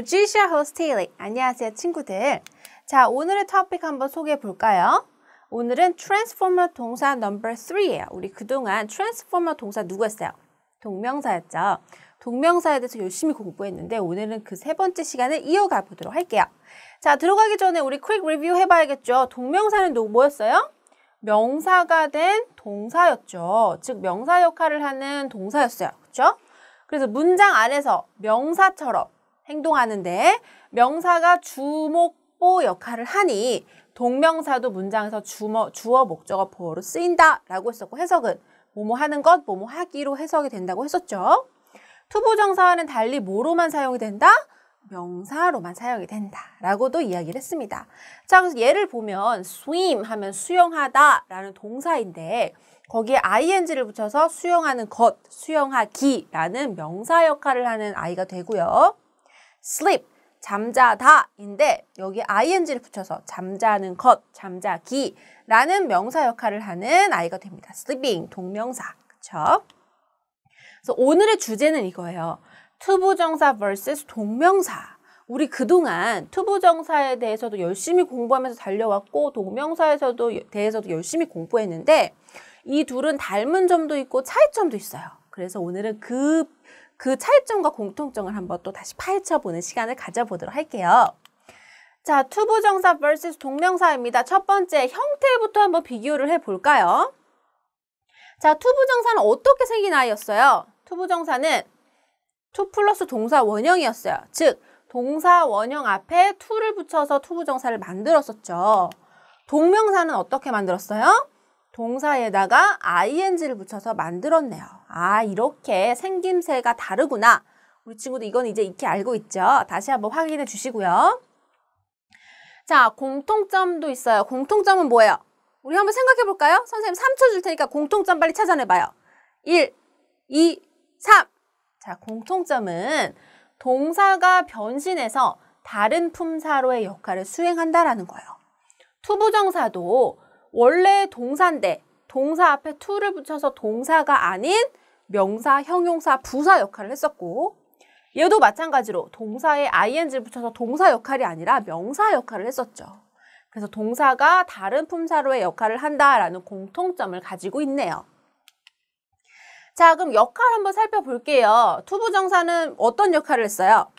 p a t r i 스테일리 안녕하세요, 친구들. 자, 오늘의 토픽 한번 소개해 볼까요? 오늘은 트랜스포머 동사 넘버 3예요. 우리 그동안 트랜스포머 동사 누구였어요? 동명사였죠. 동명사에 대해서 열심히 공부했는데 오늘은 그 세 번째 시간을 이어가 보도록 할게요. 자, 들어가기 전에 우리 퀵 리뷰 해봐야겠죠. 동명사는 뭐였어요? 명사가 된 동사였죠. 즉 명사 역할을 하는 동사였어요. 그렇죠? 그래서 문장 안에서 명사처럼 행동하는데 명사가 주목보 역할을 하니 동명사도 문장에서 주어, 주어 목적어 보어로 쓰인다라고 했었고 해석은 뭐뭐 하는 것, 뭐뭐 하기로 해석이 된다고 했었죠. 투부정사와는 달리 뭐로만 사용이 된다? 명사로만 사용이 된다라고도 이야기를 했습니다. 자, 그래서 예를 보면 swim 하면 수영하다라는 동사인데 거기에 ing를 붙여서 수영하는 것, 수영하기라는 명사 역할을 하는 아이가 되고요. sleep 잠자다인데 여기 ing를 붙여서 잠자는 것, 잠자기라는 명사 역할을 하는 아이가 됩니다. sleeping 동명사. 그쵸 그래서 오늘의 주제는 이거예요. 투부정사 vs 동명사. 우리 그동안 투부정사에 대해서도 열심히 공부하면서 달려왔고 동명사에서도 대해서도 열심히 공부했는데 이 둘은 닮은 점도 있고 차이점도 있어요. 그래서 오늘은 그그 차이점과 공통점을 한번 또 다시 파헤쳐보는 시간을 가져보도록 할게요. 자, 투부정사 vs 동명사입니다. 첫 번째, 형태부터 한번 비교를 해볼까요? 자, 투부정사는 어떻게 생긴 아이였어요? 투부정사는 투 플러스 동사 원형이었어요. 즉, 동사 원형 앞에 투를 붙여서 투부정사를 만들었었죠. 동명사는 어떻게 만들었어요? 동사에다가 ing를 붙여서 만들었네요. 아, 이렇게 생김새가 다르구나. 우리 친구도 이건 이제 익히 알고 있죠? 다시 한번 확인해 주시고요. 자, 공통점도 있어요. 공통점은 뭐예요? 우리 한번 생각해 볼까요? 선생님 3초 줄 테니까 공통점 빨리 찾아내 봐요. 1, 2, 3. 자, 공통점은 동사가 변신해서 다른 품사로의 역할을 수행한다라는 거예요. 투부정사도 원래 동사인데 동사 앞에 to를 붙여서 동사가 아닌 명사, 형용사, 부사 역할을 했었고 얘도 마찬가지로 동사에 ing를 붙여서 동사 역할이 아니라 명사 역할을 했었죠. 그래서 동사가 다른 품사로의 역할을 한다라는 공통점을 가지고 있네요. 자, 그럼 역할 한번 살펴볼게요. 투부정사는 어떤 역할을 했어요?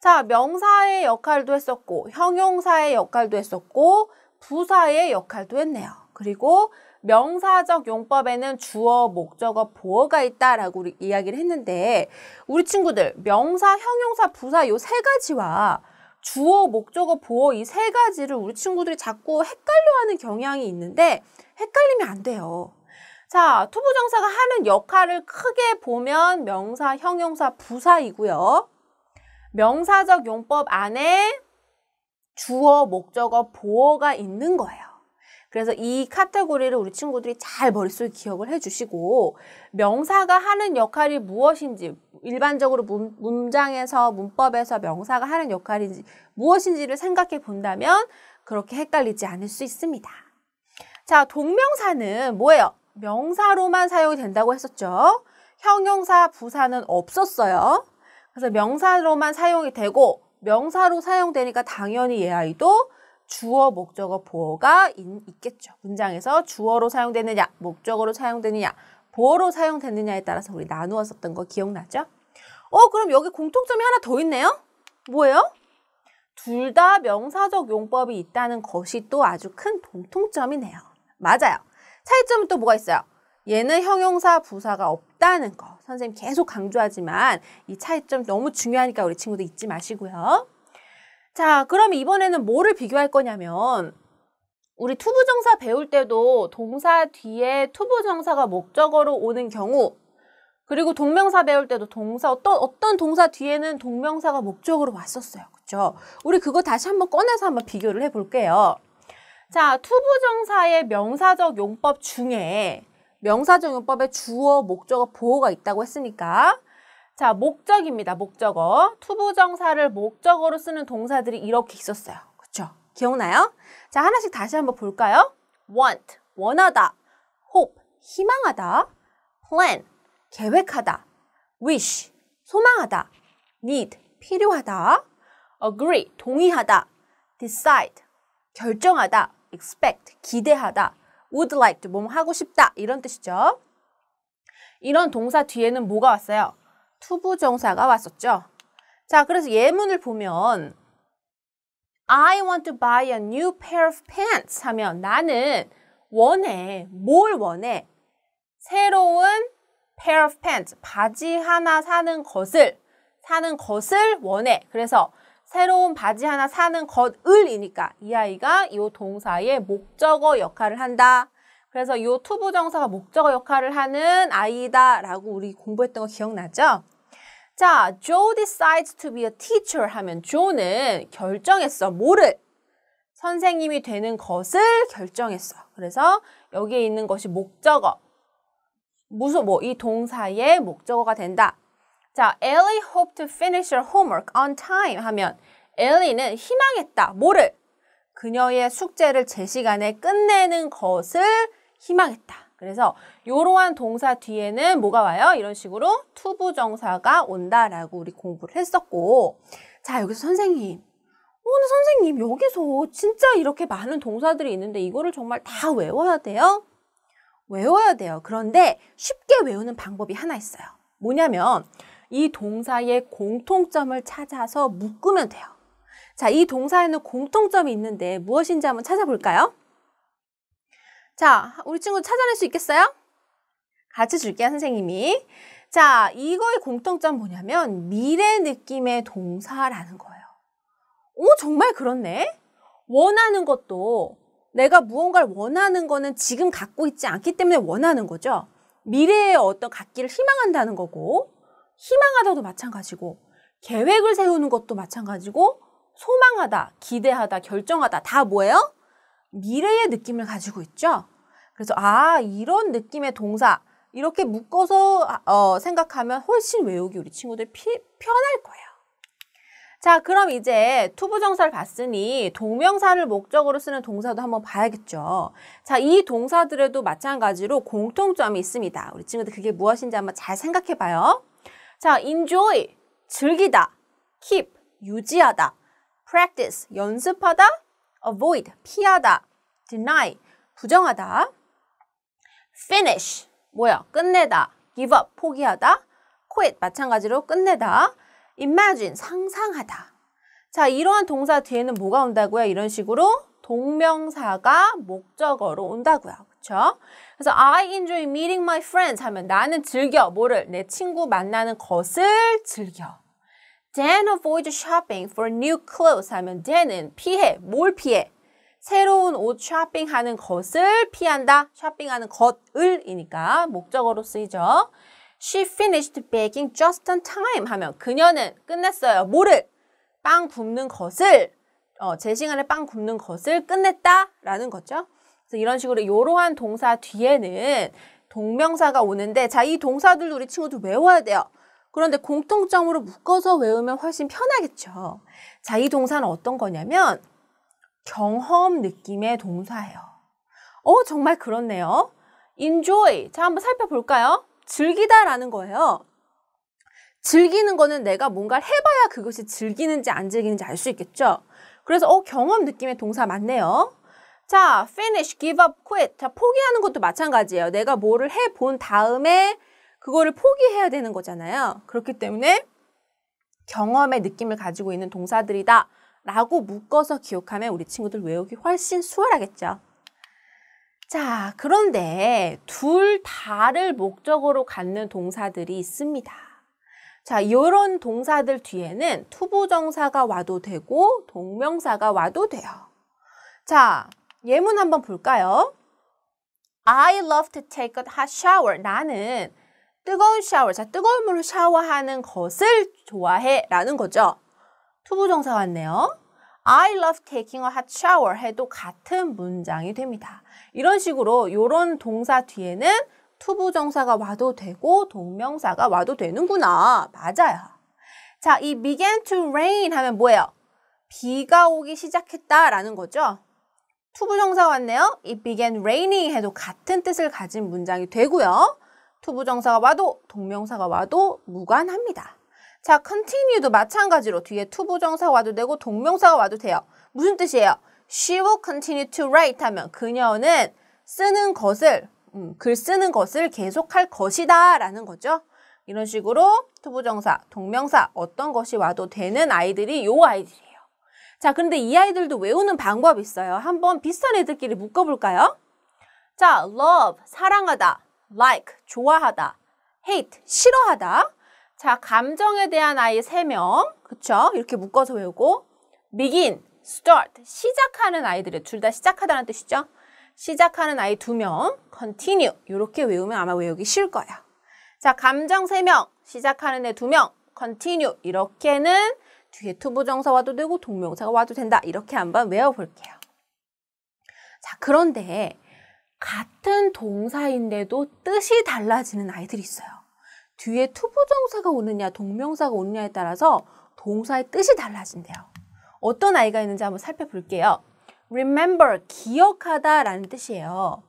자, 명사의 역할도 했었고, 형용사의 역할도 했었고, 부사의 역할도 했네요. 그리고 명사적 용법에는 주어, 목적어, 보어가 있다라고 우리 이야기를 했는데 우리 친구들 명사, 형용사, 부사 요 세 가지와 주어, 목적어, 보어 이 세 가지를 우리 친구들이 자꾸 헷갈려하는 경향이 있는데 헷갈리면 안 돼요. 자, 투부정사가 하는 역할을 크게 보면 명사, 형용사, 부사이고요. 명사적 용법 안에 주어, 목적어, 보어가 있는 거예요. 그래서 이 카테고리를 우리 친구들이 잘 머릿속에 기억을 해주시고 명사가 하는 역할이 무엇인지 일반적으로 문, 문장에서 문법에서 명사가 하는 역할인지 무엇인지를 생각해 본다면 그렇게 헷갈리지 않을 수 있습니다. 자, 동명사는 뭐예요? 명사로만 사용이 된다고 했었죠. 형용사, 부사는 없었어요. 그래서 명사로만 사용이 되고 명사로 사용되니까 당연히 이 아이도 주어 목적어 보어가 있겠죠. 문장에서 주어로 사용되느냐, 목적어로 사용되느냐, 보어로 사용되느냐에 따라서 우리 나누었었던거 기억나죠? 어, 그럼 여기 공통점이 하나 더 있네요? 뭐예요? 둘 다 명사적 용법이 있다는 것이 또 아주 큰 공통점이네요. 맞아요. 차이점은 또 뭐가 있어요? 얘는 형용사 부사가 없다는 거. 선생님 계속 강조하지만 이 차이점 너무 중요하니까 우리 친구들 잊지 마시고요. 자, 그럼 이번에는 뭐를 비교할 거냐면 우리 투부정사 배울 때도 동사 뒤에 투부정사가 목적어로 오는 경우 그리고 동명사 배울 때도 동사 어떤 어떤 동사 뒤에는 동명사가 목적으로 왔었어요. 그렇죠? 우리 그거 다시 한번 꺼내서 한번 비교를 해 볼게요. 자, 투부정사의 명사적 용법 중에 명사적용법에 주어, 목적어, 보호가 있다고 했으니까 자, 목적입니다. 목적어. 투부정사를 목적어로 쓰는 동사들이 이렇게 있었어요. 그렇죠? 기억나요? 자, 하나씩 다시 한번 볼까요? want, 원하다. hope, 희망하다. plan, 계획하다. wish, 소망하다. need, 필요하다. agree, 동의하다. decide, 결정하다. expect, 기대하다. would like to, 뭐 하고 싶다 이런 뜻이죠. 이런 동사 뒤에는 뭐가 왔어요? 투부정사가 왔었죠. 자, 그래서 예문을 보면 I want to buy a new pair of pants 하면 나는 원해, 뭘 원해? 새로운 pair of pants, 바지 하나 사는 것을, 사는 것을 원해. 그래서 새로운 바지 하나 사는 것을이니까 이 아이가 이 동사의 목적어 역할을 한다. 그래서 이 투부정사가 목적어 역할을 하는 아이다 라고 우리 공부했던 거 기억나죠? 자, Joe decides to be a teacher 하면 Joe는 결정했어. 뭐를? 선생님이 되는 것을 결정했어. 그래서 여기에 있는 것이 목적어. 무슨 뭐 이 동사의 목적어가 된다. 자, Ellie hoped to finish her homework on time 하면 Ellie는 희망했다. 뭐를? 그녀의 숙제를 제 시간에 끝내는 것을 희망했다. 그래서 이러한 동사 뒤에는 뭐가 와요? 이런 식으로 투부정사가 온다라고 우리 공부를 했었고 자, 여기서 선생님 오늘 선생님 여기서 진짜 이렇게 많은 동사들이 있는데 이거를 정말 다 외워야 돼요? 외워야 돼요. 그런데 쉽게 외우는 방법이 하나 있어요. 뭐냐면 이 동사의 공통점을 찾아서 묶으면 돼요. 자, 이 동사에는 공통점이 있는데 무엇인지 한번 찾아볼까요? 자, 우리 친구 찾아낼 수 있겠어요? 같이 줄게요, 선생님이. 자, 이거의 공통점 뭐냐면 미래 느낌의 동사라는 거예요. 오, 정말 그렇네. 원하는 것도 내가 무언가를 원하는 거는 지금 갖고 있지 않기 때문에 원하는 거죠. 미래의 어떤 갖기를 희망한다는 거고 희망하다도 마찬가지고 계획을 세우는 것도 마찬가지고 소망하다, 기대하다, 결정하다 다 뭐예요? 미래의 느낌을 가지고 있죠. 그래서 아 이런 느낌의 동사 이렇게 묶어서 아, 어, 생각하면 훨씬 외우기 우리 친구들 피, 편할 거예요. 자 그럼 이제 투부정사를 봤으니 동명사를 목적으로 쓰는 동사도 한번 봐야겠죠. 자 이 동사들에도 마찬가지로 공통점이 있습니다. 우리 친구들 그게 무엇인지 한번 잘 생각해봐요. 자, enjoy, 즐기다. keep, 유지하다. practice, 연습하다. avoid, 피하다. deny, 부정하다. finish, 뭐야, 끝내다. give up, 포기하다. quit, 마찬가지로 끝내다. imagine, 상상하다. 자, 이러한 동사 뒤에는 뭐가 온다고요? 이런 식으로 동명사가 목적어로 온다고요. 그렇죠? 그래서 I enjoy meeting my friends 하면 나는 즐겨 뭐를 내 친구 만나는 것을 즐겨. Dan avoid shopping for new clothes 하면 Dan은 피해, 뭘 피해? 새로운 옷 쇼핑하는 것을 피한다. 쇼핑하는 것을이니까 목적어로 쓰이죠. She finished baking just on time 하면 그녀는 끝냈어요. 뭐를? 빵 굽는 것을 어, 제 시간에 빵 굽는 것을 끝냈다라는 거죠. 그래서 이런 식으로 이러한 동사 뒤에는 동명사가 오는데 자 이 동사들도 우리 친구들 외워야 돼요. 그런데 공통점으로 묶어서 외우면 훨씬 편하겠죠. 자, 이 동사는 어떤 거냐면 경험 느낌의 동사예요. 어, 정말 그렇네요. enjoy. 자, 한번 살펴볼까요? 즐기다라는 거예요. 즐기는 거는 내가 뭔가를 해봐야 그것이 즐기는지 안 즐기는지 알 수 있겠죠. 그래서 어, 경험 느낌의 동사 맞네요. 자, finish, give up, quit. 자, 포기하는 것도 마찬가지예요. 내가 뭐를 해본 다음에 그거를 포기해야 되는 거잖아요. 그렇기 때문에 경험의 느낌을 가지고 있는 동사들이다 라고 묶어서 기억하면 우리 친구들 외우기 훨씬 수월하겠죠. 자, 그런데 둘 다를 목적으로 갖는 동사들이 있습니다. 자, 이런 동사들 뒤에는 투부정사가 와도 되고 동명사가 와도 돼요. 자, 예문 한번 볼까요? I love to take a hot shower. 나는 뜨거운 샤워, 자, 뜨거운 물로 샤워하는 것을 좋아해 라는 거죠. 투부정사 왔네요. I love taking a hot shower 해도 같은 문장이 됩니다. 이런 식으로 이런 동사 뒤에는 투부정사가 와도 되고 동명사가 와도 되는구나. 맞아요. 자, 이 began to rain 하면 뭐예요? 비가 오기 시작했다라는 거죠. 투부정사 왔네요. It began raining 해도 같은 뜻을 가진 문장이 되고요. 투부정사가 와도 동명사가 와도 무관합니다. 자, continue도 마찬가지로 뒤에 투부정사 가 와도 되고 동명사가 와도 돼요. 무슨 뜻이에요? She will continue to write 하면 그녀는 쓰는 것을, 음, 글 쓰는 것을 계속할 것이다 라는 거죠. 이런 식으로 투부정사, 동명사 어떤 것이 와도 되는 아이들이 요 아이들이에요. 자, 그런데 이 아이들도 외우는 방법이 있어요. 한번 비슷한 애들끼리 묶어볼까요? 자, love, 사랑하다. like, 좋아하다. hate, 싫어하다. 자, 감정에 대한 아이 세명 그쵸? 이렇게 묶어서 외우고 begin, start, 시작하는 아이들이 둘다 시작하다는 뜻이죠. 시작하는 아이 두명 continue, 이렇게 외우면 아마 외우기 쉬울 거예요. 자, 감정 세명 시작하는 애 두명 continue, 이렇게는 뒤에 투부정사 와도 되고 동명사가 와도 된다. 이렇게 한번 외워볼게요. 자, 그런데 같은 동사인데도 뜻이 달라지는 아이들이 있어요. 뒤에 투부정사가 오느냐 동명사가 오느냐에 따라서 동사의 뜻이 달라진대요. 어떤 아이가 있는지 한번 살펴볼게요. remember, 기억하다 라는 뜻이에요.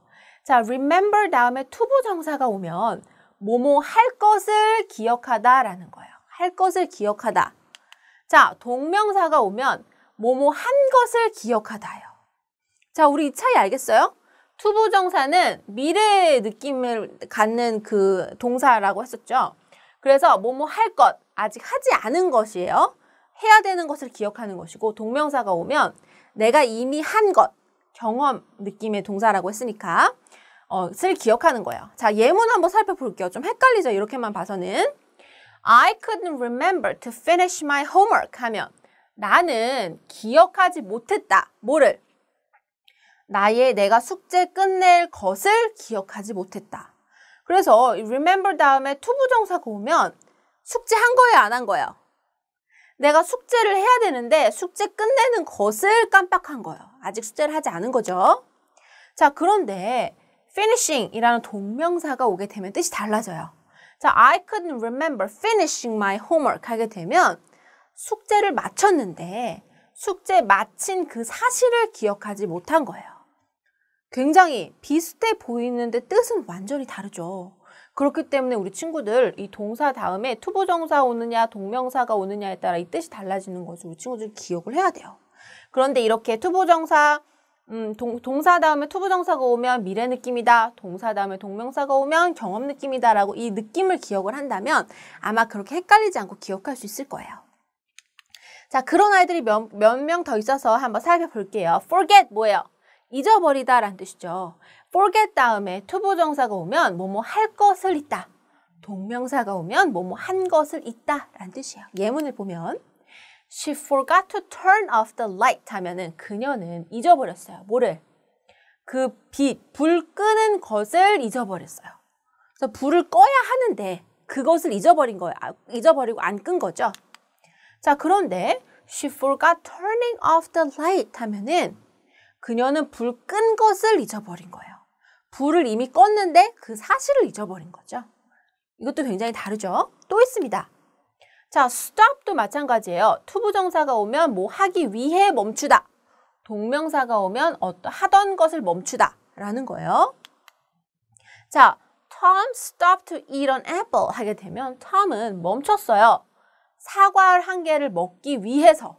자, remember 다음에 투부정사가 오면 뭐뭐 할 것을 기억하다 라는 거예요. 할 것을 기억하다. 자, 동명사가 오면 뭐뭐 한 것을 기억하다요. 자, 우리 이 차이 알겠어요? 투부정사는 미래의 느낌을 갖는 그 동사라고 했었죠. 그래서 뭐뭐 할 것, 아직 하지 않은 것이에요. 해야 되는 것을 기억하는 것이고 동명사가 오면 내가 이미 한 것, 경험 느낌의 동사라고 했으니까 어, 을 기억하는 거예요. 자, 예문 한번 살펴볼게요. 좀 헷갈리죠? 이렇게만 봐서는. I couldn't remember to finish my homework 하면 나는 기억하지 못했다. 뭐를? 나의 내가 숙제 끝낼 것을 기억하지 못했다. 그래서 remember 다음에 투부정사가 오면 숙제한 거예요, 안 한 거예요? 내가 숙제를 해야 되는데 숙제 끝내는 것을 깜빡한 거예요. 아직 숙제를 하지 않은 거죠. 자, 그런데 finishing이라는 동명사가 오게 되면 뜻이 달라져요. 자, I couldn't remember finishing my homework 하게 되면 숙제를 마쳤는데 숙제 마친 그 사실을 기억하지 못한 거예요. 굉장히 비슷해 보이는데 뜻은 완전히 다르죠. 그렇기 때문에 우리 친구들 이 동사 다음에 투부정사 오느냐 동명사가 오느냐에 따라 이 뜻이 달라지는 것을 우리 친구들 기억을 해야 돼요. 그런데 이렇게 투부정사, 음, 동, 사 다음에 투부정사가 오면 미래 느낌이다. 동사 다음에 동명사가 오면 경험 느낌이다라고 이 느낌을 기억을 한다면 아마 그렇게 헷갈리지 않고 기억할 수 있을 거예요. 자, 그런 아이들이 몇 명 더 있어서 한번 살펴볼게요. forget 뭐예요? 잊어버리다 라는 뜻이죠. forget 다음에 투부정사가 오면 뭐뭐 할 것을 있다. 동명사가 오면 뭐뭐 한 것을 있다 라는 뜻이에요. 예문을 보면 She forgot to turn off the light 하면은 그녀는 잊어버렸어요. 뭐를? 그 빛, 불 끄는 것을 잊어버렸어요. 그래서 불을 꺼야 하는데 그것을 잊어버린 거예요. 아, 잊어버리고 안 끈 거죠. 자, 그런데 she forgot turning off the light 하면은 그녀는 불 끈 것을 잊어버린 거예요. 불을 이미 껐는데 그 사실을 잊어버린 거죠. 이것도 굉장히 다르죠. 또 있습니다. 자, stop도 마찬가지예요. 투부정사가 오면 뭐 하기 위해 멈추다. 동명사가 오면 어떠 하던 것을 멈추다 라는 거예요. 자, Tom stopped to eat an apple 하게 되면 Tom은 멈췄어요. 사과 를한 개를 먹기 위해서.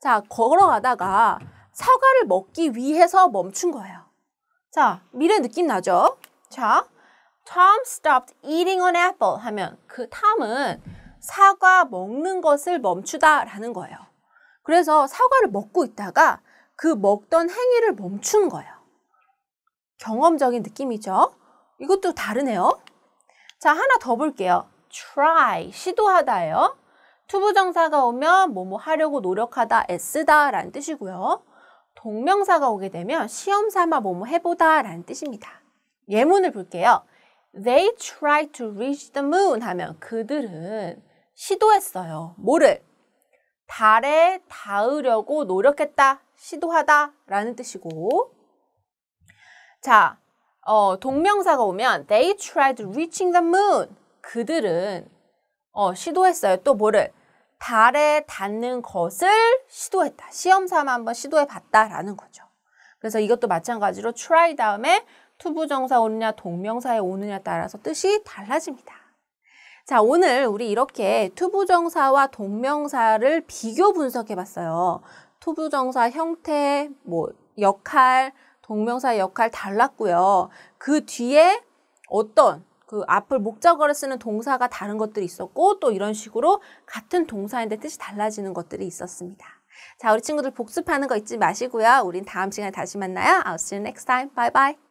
자, 걸어가다가 사과를 먹기 위해서 멈춘 거예요. 자, 미래 느낌 나죠? 자, Tom stopped eating an apple 하면 그 Tom은 사과 먹는 것을 멈추다라는 거예요. 그래서 사과를 먹고 있다가 그 먹던 행위를 멈춘 거예요. 경험적인 느낌이죠. 이것도 다르네요. 자, 하나 더 볼게요. try, 시도하다예요. 투부정사가 오면 뭐뭐 하려고 노력하다, 애쓰다 라는 뜻이고요. 동명사가 오게 되면 시험 삼아 뭐뭐 해보다 라는 뜻입니다. 예문을 볼게요. They try to reach the moon 하면 그들은 시도했어요. 뭐를? 달에 닿으려고 노력했다, 시도하다 라는 뜻이고 자, 어, 동명사가 오면 they tried reaching the moon. 그들은 어, 시도했어요. 또 뭐를? 달에 닿는 것을 시도했다. 시험 삼아 한번 시도해 봤다라는 거죠. 그래서 이것도 마찬가지로 try 다음에 투부정사 오느냐 동명사에 오느냐 따라서 뜻이 달라집니다. 자, 오늘 우리 이렇게 투부정사와 동명사를 비교 분석해 봤어요. 투부정사 형태, 뭐, 역할, 동명사 역할 달랐고요. 그 뒤에 어떤 그 앞을 목적어를 쓰는 동사가 다른 것들이 있었고 또 이런 식으로 같은 동사인데 뜻이 달라지는 것들이 있었습니다. 자, 우리 친구들 복습하는 거 잊지 마시고요. 우린 다음 시간에 다시 만나요. I'll see you next time. Bye bye.